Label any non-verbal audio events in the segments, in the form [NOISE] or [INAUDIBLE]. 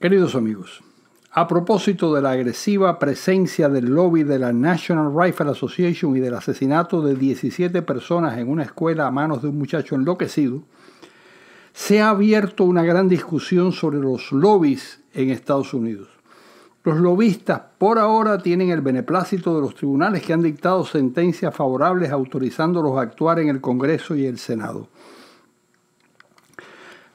Queridos amigos, a propósito de la agresiva presencia del lobby de la National Rifle Association y del asesinato de 17 personas en una escuela a manos de un muchacho enloquecido, se ha abierto una gran discusión sobre los lobbies en Estados Unidos. Los lobistas por ahora tienen el beneplácito de los tribunales que han dictado sentencias favorables autorizándolos a actuar en el Congreso y el Senado.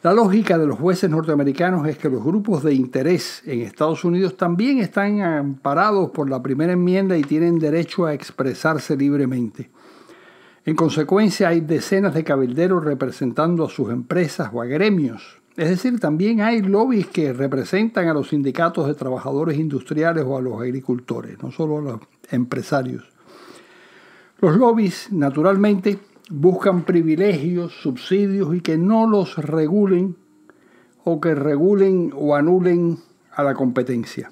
La lógica de los jueces norteamericanos es que los grupos de interés en Estados Unidos también están amparados por la primera enmienda y tienen derecho a expresarse libremente. En consecuencia, hay decenas de cabilderos representando a sus empresas o a gremios. Es decir, también hay lobbies que representan a los sindicatos de trabajadores industriales o a los agricultores, no solo a los empresarios. Los lobbies, naturalmente, buscan privilegios, subsidios y que no los regulen o que regulen o anulen a la competencia.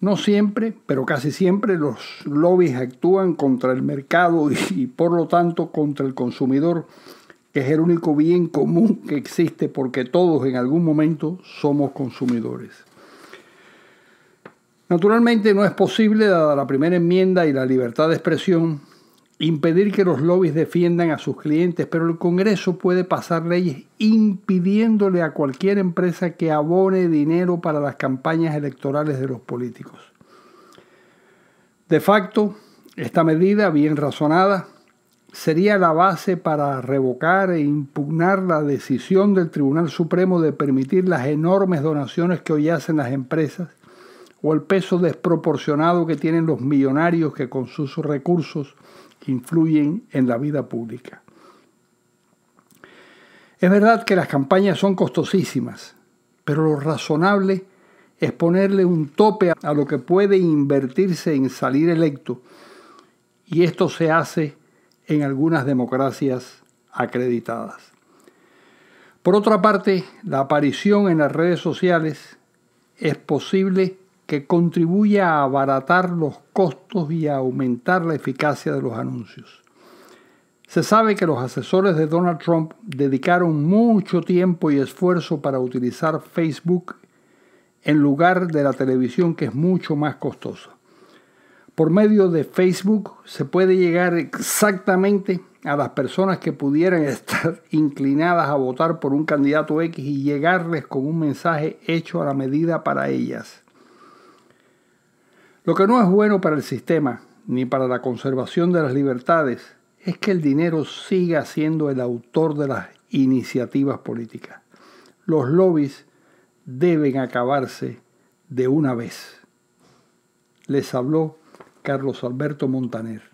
No siempre, pero casi siempre los lobbies actúan contra el mercado [LAUGHS] y, por lo tanto contra el consumidor, que es el único bien común que existe porque todos en algún momento somos consumidores. Naturalmente no es posible, dada la primera enmienda y la libertad de expresión, impedir que los lobbies defiendan a sus clientes, pero el Congreso puede pasar leyes impidiéndole a cualquier empresa que abone dinero para las campañas electorales de los políticos. De facto, esta medida, bien razonada, sería la base para revocar e impugnar la decisión del Tribunal Supremo de permitir las enormes donaciones que hoy hacen las empresas o el peso desproporcionado que tienen los millonarios que con sus recursos influyen en la vida pública. Es verdad que las campañas son costosísimas, pero lo razonable es ponerle un tope a lo que puede invertirse en salir electo, y esto se hace en algunas democracias acreditadas. Por otra parte, la aparición en las redes sociales es posible que contribuye a abaratar los costos y a aumentar la eficacia de los anuncios. Se sabe que los asesores de Donald Trump dedicaron mucho tiempo y esfuerzo para utilizar Facebook en lugar de la televisión que es mucho más costosa. Por medio de Facebook se puede llegar exactamente a las personas que pudieran [LAUGHS] estar inclinadas a votar por un candidato X y llegarles con un mensaje hecho a la medida para ellas. Lo que no es bueno para el sistema, ni para la conservación de las libertades, es que el dinero siga siendo el autor de las iniciativas políticas. Los lobbies deben acabarse de una vez. Les habló Carlos Alberto Montaner.